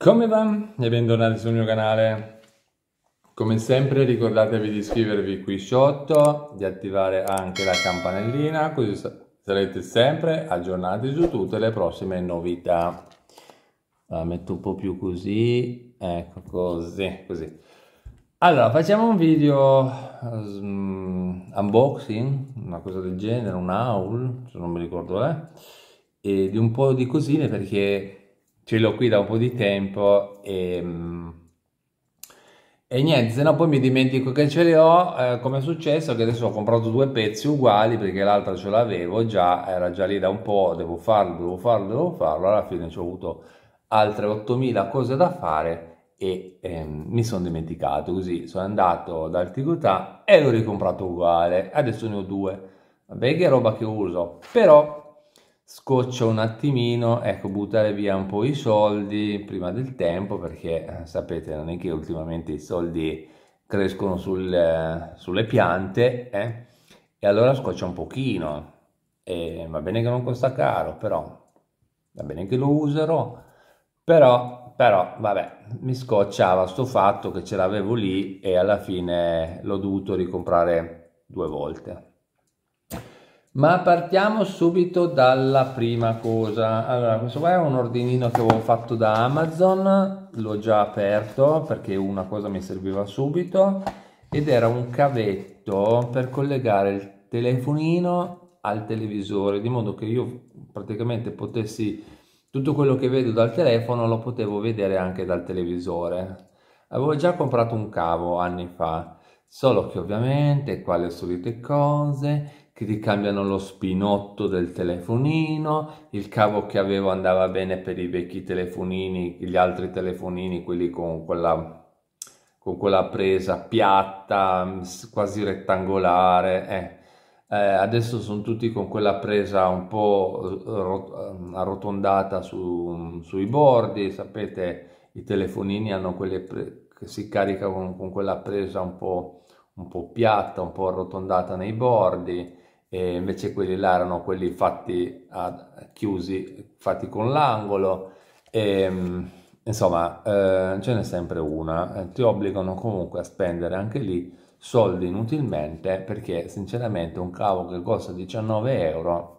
Come va? E bentornati sul mio canale. Come sempre ricordatevi di iscrivervi qui sotto, di attivare anche la campanellina, così sarete sempre aggiornati su tutte le prossime novità. La metto un po' più così, ecco così, così. Allora, facciamo un video um, unboxing, una cosa del genere, un haul, se non mi ricordo è, eh, e di un po' di cosine perché ce l'ho qui da un po' di tempo e, mm, e niente, se no poi mi dimentico che ce le ho, eh, come è successo che adesso ho comprato due pezzi uguali perché l'altra ce l'avevo già, era già lì da un po', devo farlo, devo farlo, devo farlo, alla fine ci ho avuto altre 8000 cose da fare e ehm, mi sono dimenticato così sono andato dal Tigutà e l'ho ricomprato uguale adesso ne ho due vabbè che roba che uso però scoccia un attimino, ecco, buttare via un po' i soldi prima del tempo, perché eh, sapete, non è che ultimamente i soldi crescono sul, eh, sulle piante, eh? e allora scoccia un pochino, e va bene che non costa caro, però, va bene che lo userò, però, però, vabbè, mi scocciava sto fatto che ce l'avevo lì e alla fine l'ho dovuto ricomprare due volte. Ma partiamo subito dalla prima cosa. Allora, questo qua è un ordinino che avevo fatto da Amazon, l'ho già aperto perché una cosa mi serviva subito ed era un cavetto per collegare il telefonino al televisore, di modo che io praticamente potessi tutto quello che vedo dal telefono lo potevo vedere anche dal televisore. Avevo già comprato un cavo anni fa, solo che ovviamente qua le solite cose che ti cambiano lo spinotto del telefonino, il cavo che avevo andava bene per i vecchi telefonini, gli altri telefonini, quelli con quella, con quella presa piatta, mm, quasi rettangolare. Eh. Eh, adesso sono tutti con quella presa un po' mm, arrotondata su, mm, sui bordi, sapete i telefonini hanno quelle pre- che si caricano con, quella presa un po', un po' piatta, un po' arrotondata nei bordi e invece quelli là erano quelli fatti a, chiusi, fatti con l'angolo e ehm, insomma eh, ce n'è sempre una, eh, ti obbligano comunque a spendere anche lì soldi inutilmente perché sinceramente un cavo che costa 19 euro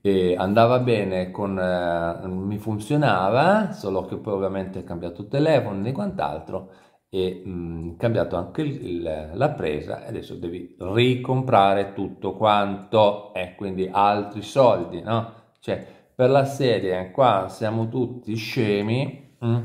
e andava bene, con, eh, mi funzionava, solo che poi ovviamente ho cambiato il telefono e quant'altro e mh, mm, cambiato anche il, la presa e adesso devi ricomprare tutto quanto e eh, quindi altri soldi no cioè per la serie qua siamo tutti scemi mh, mm,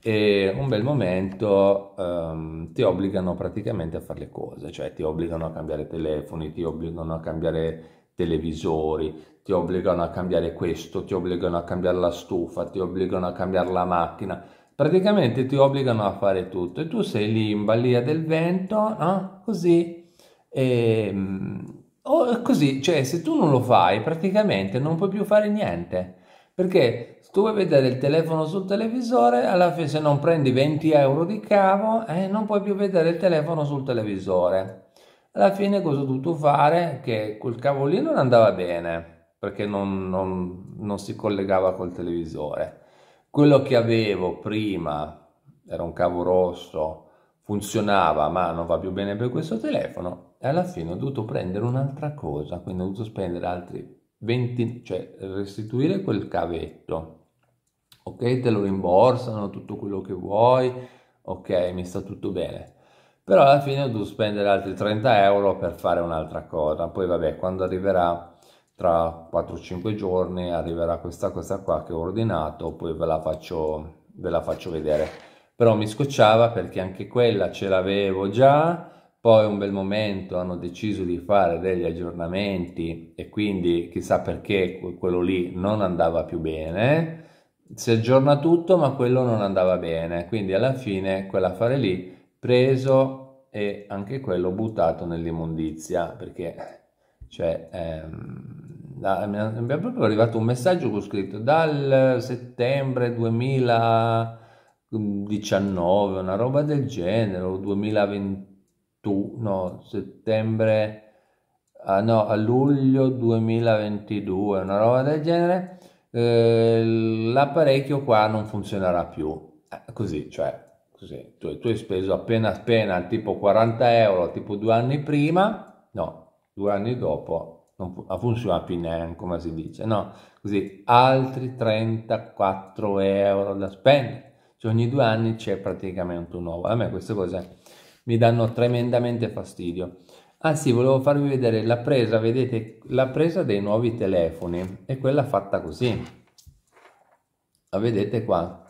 e un bel momento um, ti obbligano praticamente a fare le cose cioè ti obbligano a cambiare telefoni ti obbligano a cambiare televisori ti obbligano a cambiare questo ti obbligano a cambiare la stufa ti obbligano a cambiare la macchina praticamente ti obbligano a fare tutto e tu sei lì in balia del vento, no? così, e, ehm, o così, cioè se tu non lo fai praticamente non puoi più fare niente, perché tu vuoi vedere il telefono sul televisore, alla fine se non prendi 20 euro di cavo eh, non puoi più vedere il telefono sul televisore. Alla fine cosa ho dovuto fare? Che quel cavo lì non andava bene perché non, non, non si collegava col televisore quello che avevo prima era un cavo rosso, funzionava ma non va più bene per questo telefono e alla fine ho dovuto prendere un'altra cosa, quindi ho dovuto spendere altri 20, cioè restituire quel cavetto. Ok, te lo rimborsano, tutto quello che vuoi, ok, mi sta tutto bene però alla fine ho dovuto spendere altri 30 euro per fare un'altra cosa poi vabbè quando arriverà tra 4-5 giorni arriverà questa cosa qua che ho ordinato, poi ve la faccio, ve la faccio vedere. Però mi scocciava perché anche quella ce l'avevo già, poi un bel momento hanno deciso di fare degli aggiornamenti e quindi chissà perché quello lì non andava più bene. Si aggiorna tutto ma quello non andava bene, quindi alla fine quell'affare lì preso e anche quello buttato nell'immondizia perché cioè, ehm, da, mi è proprio arrivato un messaggio con scritto dal settembre 2019, una roba del genere, o 2021, no, settembre, ah, no, a luglio 2022, una roba del genere, eh, l'apparecchio qua non funzionerà più. Eh, così, cioè, così. Tu, tu hai speso appena appena tipo 40 euro, tipo due anni prima, no, due anni dopo non, ha funzionato più neanche, come si dice, no? Così altri 34 euro da spendere, cioè ogni due anni c'è praticamente un nuovo. A me queste cose mi danno tremendamente fastidio. Ah sì, volevo farvi vedere la presa, vedete, la presa dei nuovi telefoni è quella fatta così. La vedete qua?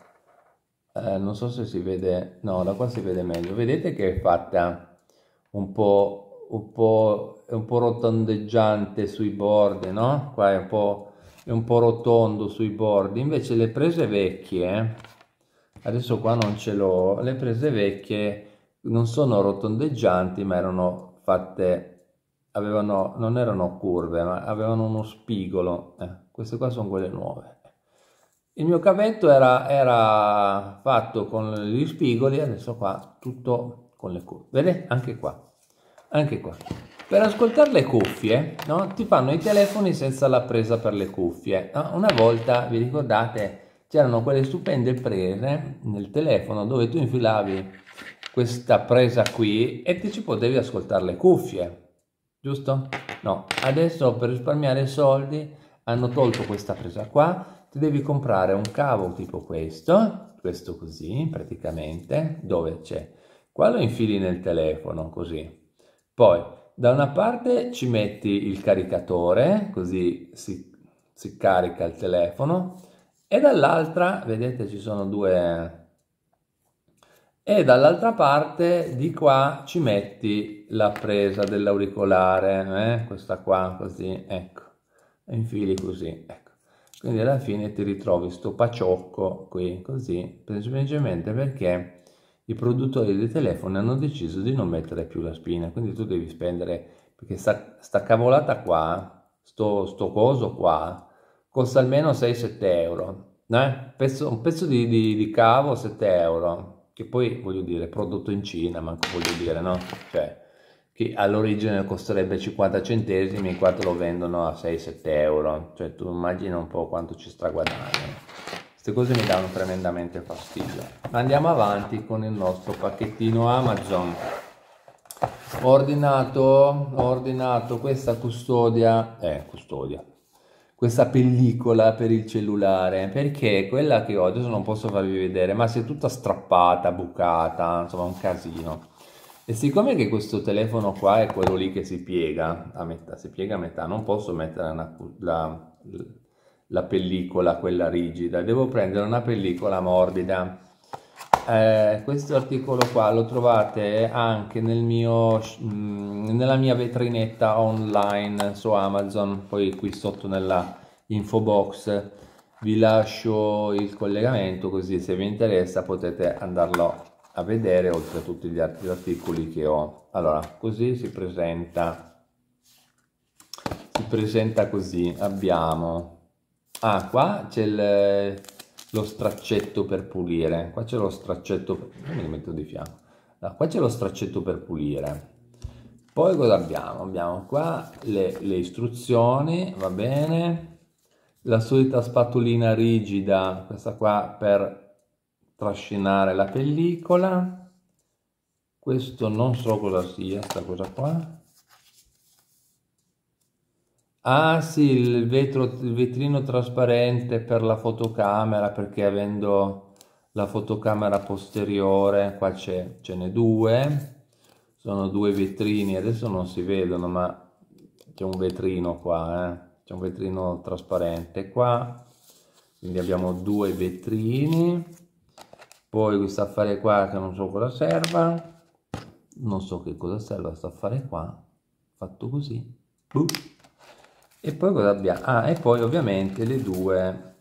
Eh, non so se si vede, no, da qua si vede meglio. Vedete che è fatta un po', un po' è un po' rotondeggiante sui bordi, no? Qua è un po', è un po rotondo sui bordi, invece le prese vecchie, eh, adesso qua non ce l'ho, le prese vecchie non sono rotondeggianti ma erano fatte, avevano, non erano curve ma avevano uno spigolo, eh, queste qua sono quelle nuove. Il mio cavetto era, era, fatto con gli spigoli, adesso qua tutto con le curve, vedete? Anche qua, anche qua. Per ascoltare le cuffie, no? ti fanno i telefoni senza la presa per le cuffie. No? Ah, una volta, vi ricordate, c'erano quelle stupende prese nel telefono dove tu infilavi questa presa qui e ti ci potevi ascoltare le cuffie, giusto? No, adesso per risparmiare soldi hanno tolto questa presa qua, ti devi comprare un cavo tipo questo, questo così praticamente, dove c'è? Qua lo infili nel telefono così, poi da una parte ci metti il caricatore, così si, si carica il telefono, e dall'altra, vedete ci sono due, e dall'altra parte di qua ci metti la presa dell'auricolare, eh? questa qua così, ecco, infili così, ecco. Quindi alla fine ti ritrovi sto paciocco qui, così, semplicemente perché i produttori dei telefoni hanno deciso di non mettere più la spina, quindi tu devi spendere, perché sta, sta cavolata qua, sto, sto coso qua, costa almeno 6-7 euro, eh? Pezzo, un pezzo di, di, di, cavo 7 euro, che poi voglio dire, prodotto in Cina, manco voglio dire, no? Cioè, che all'origine costerebbe 50 centesimi qua te lo vendono a 6-7 euro, cioè tu immagina un po' quanto ci straguadagnano. Queste cose mi danno tremendamente fastidio. Andiamo avanti con il nostro pacchettino Amazon. Ho ordinato, ho ordinato questa custodia, eh, custodia, questa pellicola per il cellulare perché quella che ho adesso non posso farvi vedere ma si è tutta strappata bucata insomma un casino e siccome che questo telefono qua è quello lì che si piega a metà si piega a metà non posso mettere una, la, la pellicola quella rigida, devo prendere una pellicola morbida. Eh, questo articolo qua lo trovate anche nel mio, mm, nella mia vetrinetta online su Amazon, poi qui sotto nella info box vi lascio il collegamento così se vi interessa potete andarlo a vedere oltre a tutti gli altri articoli che ho. Allora, così si presenta, si presenta così, abbiamo Ah, qua c'è il, lo straccetto per pulire. Qua c'è lo straccetto... Per... me metto di fianco. No, qua c'è lo straccetto per pulire. Poi cosa abbiamo? Abbiamo qua le, le istruzioni, va bene. La solita spatolina rigida, questa qua per trascinare la pellicola. Questo non so cosa sia, questa cosa qua Ah sì, il vetro, il vetrino trasparente per la fotocamera, perché avendo la fotocamera posteriore, qua ce ne due, sono due vetrini, adesso non si vedono, ma c'è un vetrino qua, eh? c'è un vetrino trasparente qua, quindi abbiamo due vetrini, poi questo affare qua che non so cosa serva, non so che cosa serva questo affare qua, fatto così, uh e poi cosa abbiamo? Ah, e poi ovviamente le due,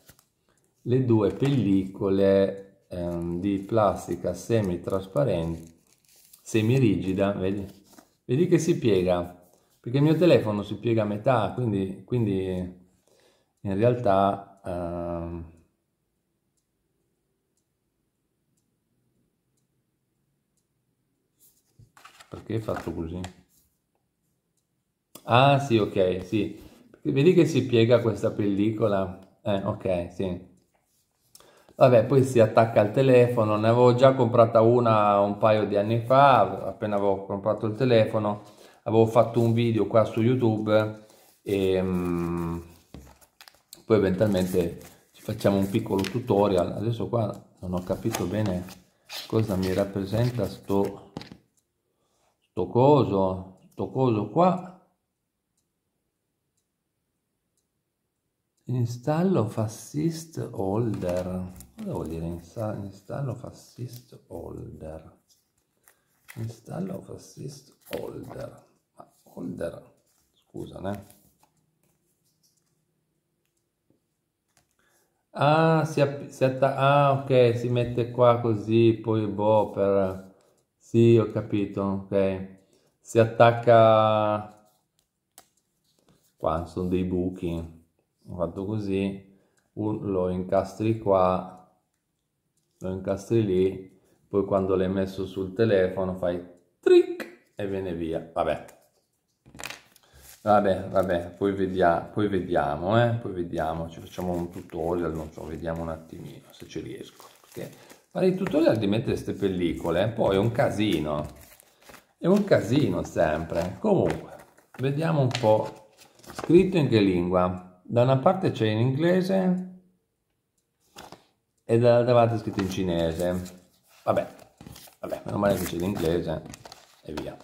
le due pellicole ehm, di plastica semi-trasparente, semi-rigida, vedi? Vedi che si piega, perché il mio telefono si piega a metà, quindi, quindi in realtà... Ehm, perché fatto così? Ah sì, ok, sì. Vedi che si piega questa pellicola? Eh, ok, sì. Vabbè, poi si attacca al telefono. Ne avevo già comprata una un paio di anni fa, appena avevo comprato il telefono. Avevo fatto un video qua su YouTube e um, poi eventualmente ci facciamo un piccolo tutorial. Adesso qua non ho capito bene cosa mi rappresenta sto, sto coso, sto coso qua Installo Fassist Holder. Cosa vuol dire installo Fassist Holder? Installo Fassist Holder. Ma Holder, scusa, ne? Ah, si, si atta- ah, ok, si mette qua così, poi boh, per... Sì, ho capito, ok. Si attacca... Qua sono dei buchi ho fatto così un, lo incastri qua lo incastri lì poi quando l'hai messo sul telefono fai trick e viene via vabbè vabbè vabbè poi, vedia, poi vediamo eh? poi vediamo ci facciamo un tutorial non so vediamo un attimino se ci riesco perché fare il tutorial di mettere queste pellicole eh, poi è un casino è un casino sempre comunque vediamo un po' scritto in che lingua da una parte c'è in inglese e dall'altra parte è scritto in cinese. Vabbè, vabbè, meno male che c'è in inglese e via.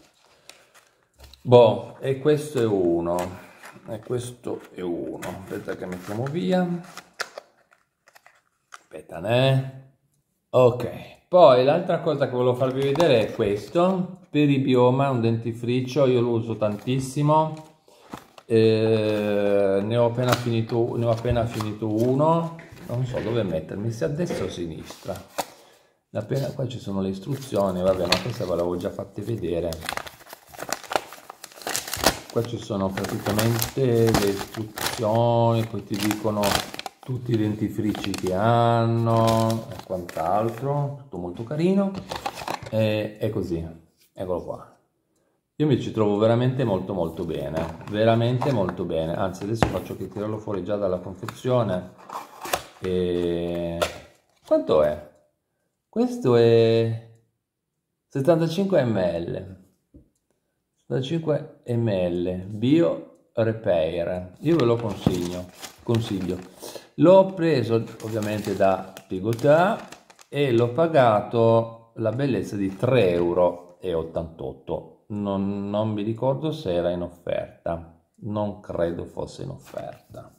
Boh, e questo è uno, e questo è uno. Aspetta che mettiamo via. Aspetta, eh. Ok, poi l'altra cosa che volevo farvi vedere è questo, per i bioma, un dentifricio, io lo uso tantissimo ne, ho appena finito, ne ho appena finito uno, non so dove mettermi, se a destra o a sinistra. Appena, qua ci sono le istruzioni, vabbè, ma questa ve l'avevo già fatta vedere. Qua ci sono praticamente le istruzioni, poi ti dicono tutti i dentifrici che hanno e quant'altro, tutto molto carino. E, e così, eccolo qua. Io mi ci trovo veramente molto molto bene, veramente molto bene. Anzi, adesso faccio che tirarlo fuori già dalla confezione. E... Quanto è? Questo è 75 ml. 75 ml Bio Repair. Io ve lo consiglio, consiglio. L'ho preso ovviamente da Pigotà e l'ho pagato la bellezza di 3,88 euro non, non mi ricordo se era in offerta, non credo fosse in offerta,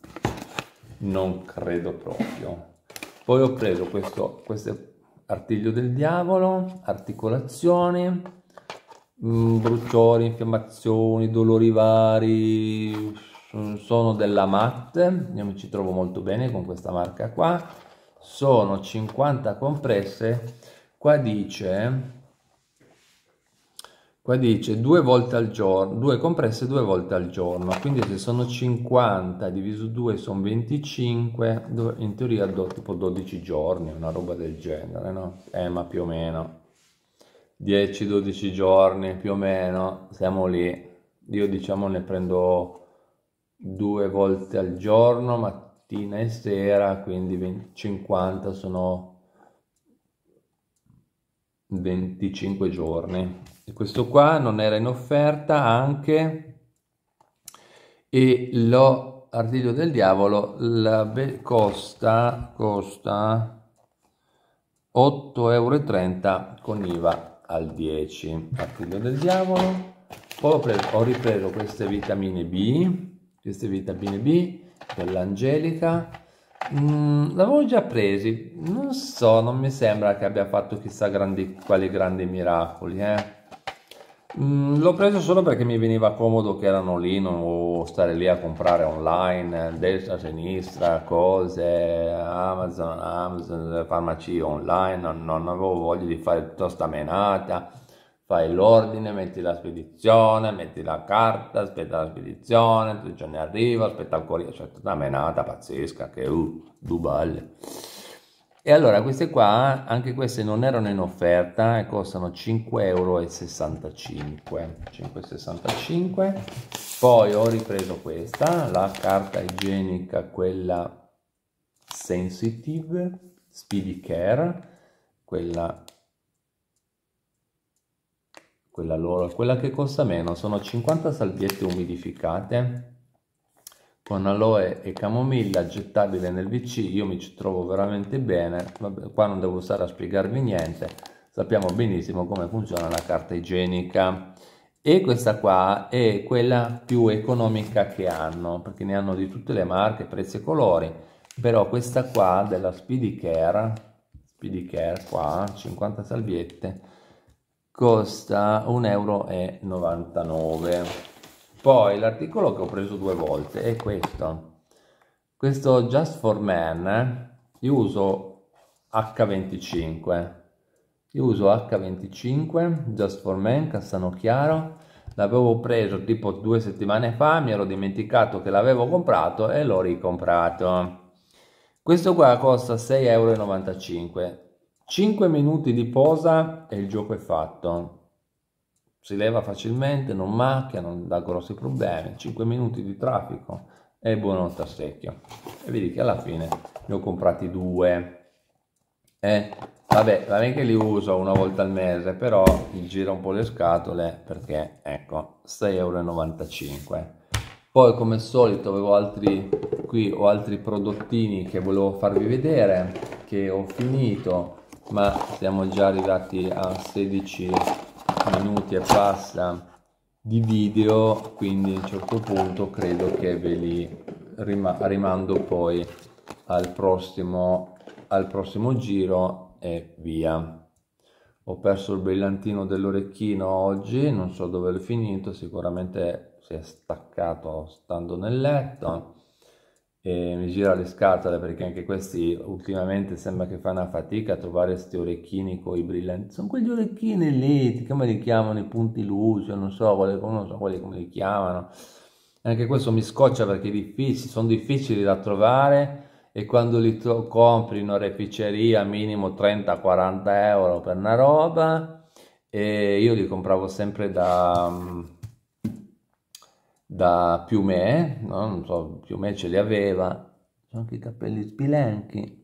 non credo proprio. Poi ho preso questo, questo artiglio del diavolo, articolazioni, mm, bruciori, infiammazioni, dolori vari, mm, sono della Matte, io mi ci trovo molto bene con questa marca qua, sono 50 compresse, qua dice Qua dice due volte al giorno, due compresse due volte al giorno, quindi se sono 50 diviso 2 sono 25, in teoria do tipo 12 giorni, una roba del genere, no? Eh, ma più o meno. 10-12 giorni, più o meno, siamo lì. Io diciamo ne prendo due volte al giorno, mattina e sera, quindi 20, 50 sono 25 giorni e questo qua non era in offerta anche e lo artiglio del diavolo la costa costa 8,30 euro con IVA al 10 artiglio del diavolo ho, preso, ho ripreso queste vitamine B queste vitamine B dell'angelica Mm, l'avevo già presi, non so, non mi sembra che abbia fatto chissà grandi, quali grandi miracoli, eh. Mm, l'ho preso solo perché mi veniva comodo che erano lì, non stare lì a comprare online, eh, destra, sinistra, cose, Amazon, Amazon, farmacie online, non, non avevo voglia di fare tutta questa menata, fai l'ordine, metti la spedizione, metti la carta, aspetta la spedizione, tre giorni arriva, aspetta il corriere, cioè tutta una menata pazzesca che uh, due balle. E allora queste qua, anche queste non erano in offerta e costano 5,65 euro. 5,65. Poi ho ripreso questa, la carta igienica, quella Sensitive, Speedy Care, quella quella loro, quella che costa meno, sono 50 salviette umidificate con aloe e camomilla gettabile nel VC, io mi ci trovo veramente bene, Vabbè, qua non devo stare a spiegarvi niente, sappiamo benissimo come funziona la carta igienica e questa qua è quella più economica che hanno, perché ne hanno di tutte le marche, prezzi e colori, però questa qua della Speedy Care, Speedy Care qua, 50 salviette, costa 1,99 euro poi l'articolo che ho preso due volte è questo. Questo Just for Men, io uso H25. Io uso H25, Just for Men, Cassano Chiaro. L'avevo preso tipo due settimane fa, mi ero dimenticato che l'avevo comprato e l'ho ricomprato. Questo qua costa 6,95 euro. 5 minuti di posa e il gioco è fatto si leva facilmente, non macchia, non dà grossi problemi, 5 minuti di traffico e buono il tassecchio. E vedi che alla fine ne ho comprati due. Eh, vabbè, non è che li uso una volta al mese, però mi gira un po' le scatole perché, ecco, 6,95 euro. Poi come al solito avevo altri, qui ho altri prodottini che volevo farvi vedere, che ho finito, ma siamo già arrivati a 16 minuti e passa di video, quindi a un certo punto credo che ve li rima rimando poi al prossimo, al prossimo giro e via. Ho perso il brillantino dell'orecchino oggi, non so dove l'ho finito, sicuramente si è staccato stando nel letto e mi gira le scatole perché anche questi ultimamente sembra che fanno fatica a trovare questi orecchini con i brillanti. Sono quegli orecchini lì, come li chiamano, i punti luce, non so, quali, non so quali, come li chiamano. Anche questo mi scoccia perché difficili, sono difficili da trovare e quando li tro- compri in oreficeria minimo 30-40 euro per una roba e io li compravo sempre da mm, da Piumè, no? non so, Piumè ce li aveva, sono anche i capelli spilenchi,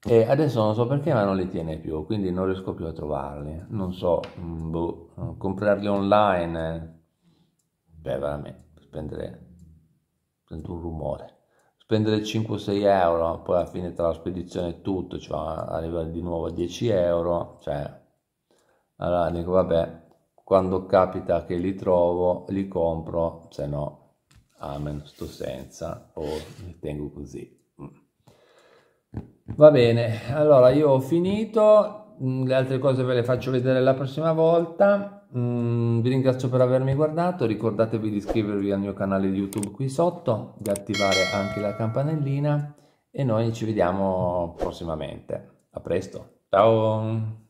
e adesso non so perché ma non li tiene più, quindi non riesco più a trovarli, non so, mm, boh, comprarli online, eh, beh veramente, spendere, sento un rumore, spendere 5-6 euro, poi alla fine tra la spedizione e tutto, cioè arriva di nuovo a 10 euro, cioè, allora dico vabbè, quando capita che li trovo, li compro, se no, amen, sto senza, o li tengo così. Mm. Va bene, allora io ho finito, mm, le altre cose ve le faccio vedere la prossima volta, mm, vi ringrazio per avermi guardato, ricordatevi di iscrivervi al mio canale YouTube qui sotto, di attivare anche la campanellina e noi ci vediamo prossimamente. A presto, ciao!